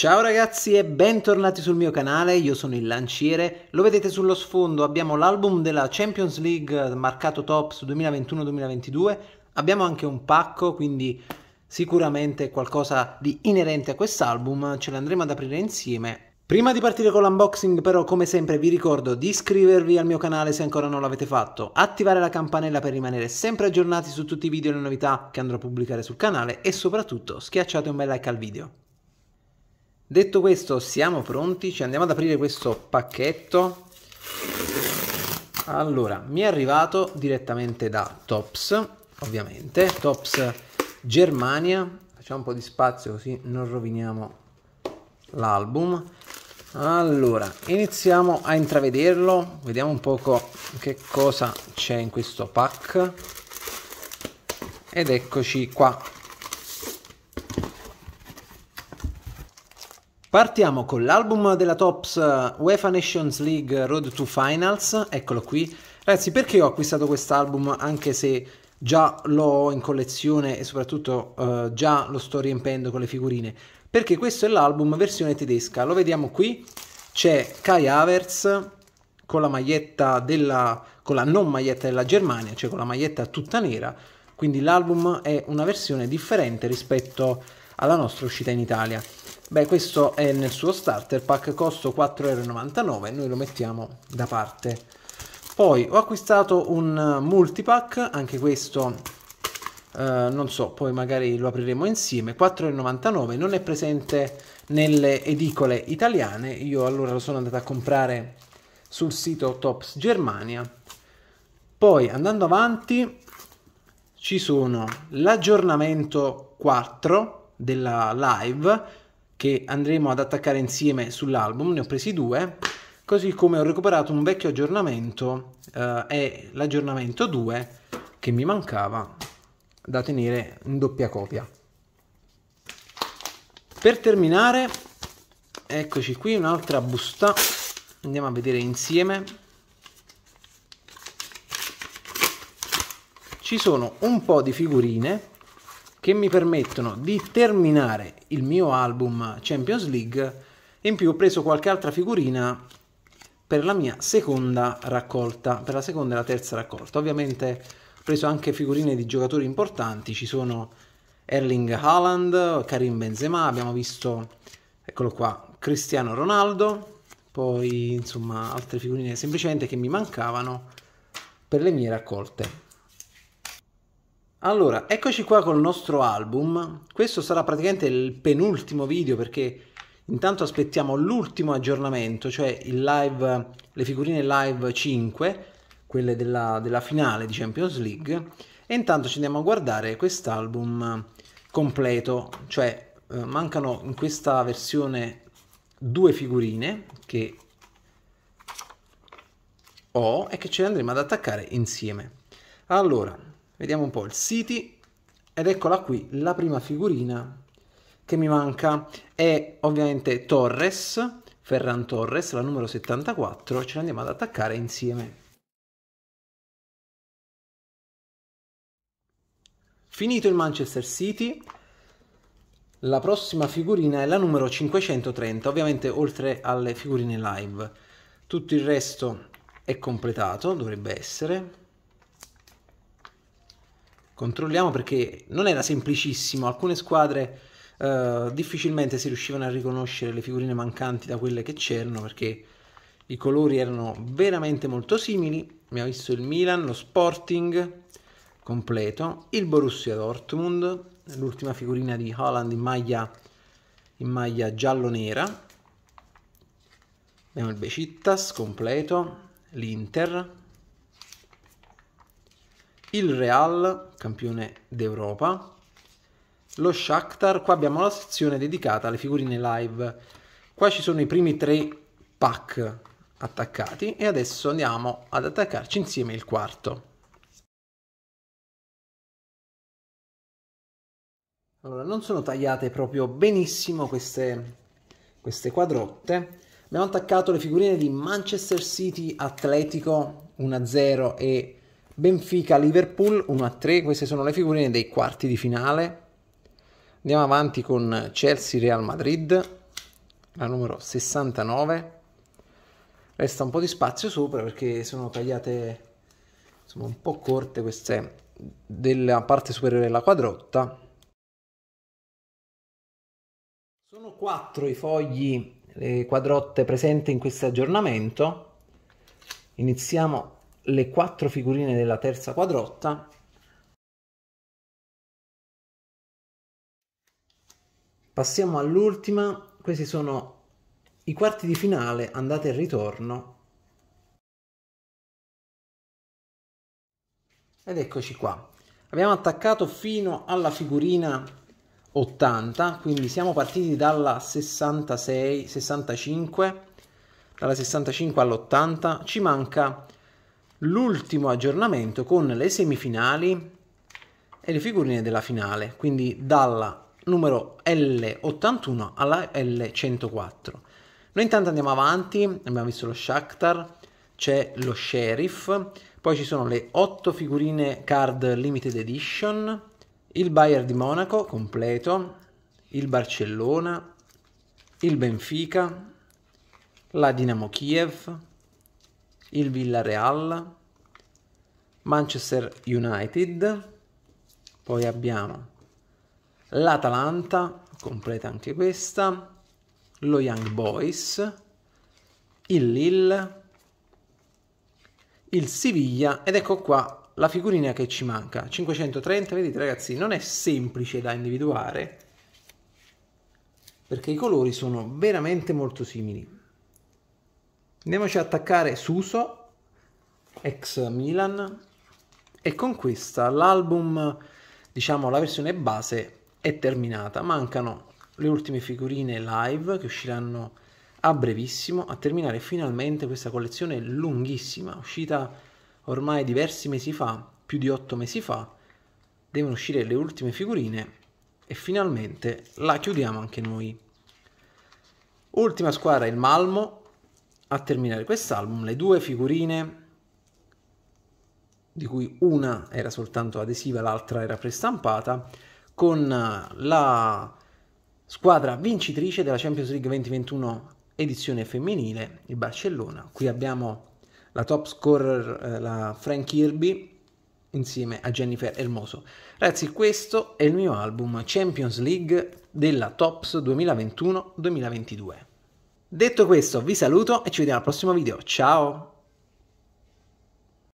Ciao ragazzi e bentornati sul mio canale, io sono il Lanciere, lo vedete sullo sfondo abbiamo l'album della Champions League marcato Tops 2021-2022, abbiamo anche un pacco quindi sicuramente qualcosa di inerente a quest'album, ce l'andremo ad aprire insieme Prima di partire con l'unboxing però come sempre vi ricordo di iscrivervi al mio canale se ancora non l'avete fatto, attivare la campanella per rimanere sempre aggiornati su tutti i video e le novità che andrò a pubblicare sul canale e soprattutto schiacciate un bel like al video. Detto questo, siamo pronti, ci andiamo ad aprire questo pacchetto. Allora, mi è arrivato direttamente da Tops, ovviamente, Tops Germania. Facciamo un po' di spazio così non roviniamo l'album. Allora, iniziamo a intravederlo, vediamo un poco che cosa c'è in questo pack. Ed eccoci qua, Partiamo con l'album della Tops eh, UEFA Nations League Road to Finals, eccolo qui. Ragazzi, perché ho acquistato quest'album anche se già l'ho in collezione e soprattutto eh, già lo sto riempendo con le figurine? Perché questo è l'album versione tedesca, lo vediamo qui. C'è Kai Havertz con la maglietta della con la non maglietta della Germania, cioè con la maglietta tutta nera. Quindi l'album è una versione differente rispetto alla nostra uscita in Italia. Beh, questo è nel suo starter pack, costo 4,99€, noi lo mettiamo da parte. Poi ho acquistato un multipack, anche questo eh, non so, poi magari lo apriremo insieme, 4,99€, non è presente nelle edicole italiane, io allora lo sono andato a comprare sul sito Tops Germania. Poi andando avanti ci sono l'aggiornamento 4 della live che andremo ad attaccare insieme sull'album, ne ho presi due, così come ho recuperato un vecchio aggiornamento eh, è l'aggiornamento 2 che mi mancava da tenere in doppia copia. Per terminare, eccoci qui un'altra busta, andiamo a vedere insieme. Ci sono un po' di figurine che mi permettono di terminare il mio album Champions League e in più ho preso qualche altra figurina per la mia seconda raccolta, per la seconda e la terza raccolta. Ovviamente ho preso anche figurine di giocatori importanti, ci sono Erling Haaland, Karim Benzema, abbiamo visto, eccolo qua, Cristiano Ronaldo, poi insomma altre figurine semplicemente che mi mancavano per le mie raccolte. Allora, eccoci qua col nostro album. Questo sarà praticamente il penultimo video perché intanto aspettiamo l'ultimo aggiornamento, cioè il live, le figurine live 5, quelle della, della finale di Champions League. E intanto ci andiamo a guardare quest'album completo, cioè eh, mancano in questa versione due figurine che ho e che ce le andremo ad attaccare insieme. Allora, Vediamo un po' il City ed eccola qui la prima figurina che mi manca è ovviamente Torres, Ferran Torres, la numero 74, ce l'andiamo ad attaccare insieme. Finito il Manchester City, la prossima figurina è la numero 530, ovviamente oltre alle figurine live. Tutto il resto è completato, dovrebbe essere. Controlliamo perché non era semplicissimo, alcune squadre eh, difficilmente si riuscivano a riconoscere le figurine mancanti da quelle che c'erano perché i colori erano veramente molto simili. Abbiamo visto il Milan, lo Sporting completo, il Borussia Dortmund, l'ultima figurina di Holland in maglia, in maglia giallo-nera. Abbiamo il Becittas completo, l'Inter, il Real, campione d'Europa, lo Shakhtar, qua abbiamo la sezione dedicata alle figurine live. Qua ci sono i primi tre pack attaccati e adesso andiamo ad attaccarci insieme il quarto. Allora, non sono tagliate proprio benissimo queste, queste quadrotte. Abbiamo attaccato le figurine di Manchester City Atletico 1-0 e Benfica-Liverpool 1-3, queste sono le figurine dei quarti di finale. Andiamo avanti con Chelsea-Real Madrid, la numero 69. Resta un po' di spazio sopra perché sono tagliate insomma, un po' corte queste della parte superiore della quadrotta. Sono quattro i fogli, le quadrotte presenti in questo aggiornamento. Iniziamo le quattro figurine della terza quadrotta passiamo all'ultima questi sono i quarti di finale andate e ritorno ed eccoci qua abbiamo attaccato fino alla figurina 80 quindi siamo partiti dalla 66 65 dalla 65 all'80 ci manca l'ultimo aggiornamento con le semifinali e le figurine della finale, quindi dalla numero L81 alla L104. Noi intanto andiamo avanti, abbiamo visto lo Shakhtar, c'è lo Sheriff, poi ci sono le 8 figurine card limited edition, il Bayer di Monaco completo, il Barcellona, il Benfica, la Dinamo Kiev, il Villarreal, Manchester United, poi abbiamo l'Atalanta, completa anche questa, lo Young Boys, il Lille, il Siviglia ed ecco qua la figurina che ci manca, 530, vedete ragazzi, non è semplice da individuare perché i colori sono veramente molto simili. Andiamoci ad attaccare Suso, ex Milan, e con questa l'album, diciamo la versione base, è terminata. Mancano le ultime figurine live che usciranno a brevissimo, a terminare finalmente questa collezione lunghissima, uscita ormai diversi mesi fa, più di otto mesi fa. Devono uscire le ultime figurine e finalmente la chiudiamo anche noi. Ultima squadra il Malmo, a terminare quest'album le due figurine di cui una era soltanto adesiva, l'altra era prestampata, con la squadra vincitrice della Champions League 2021 edizione femminile, il Barcellona. Qui abbiamo la top scorer, eh, la Frank Kirby, insieme a Jennifer Hermoso. Ragazzi, questo è il mio album Champions League della Tops 2021-2022. Detto questo vi saluto e ci vediamo al prossimo video, ciao!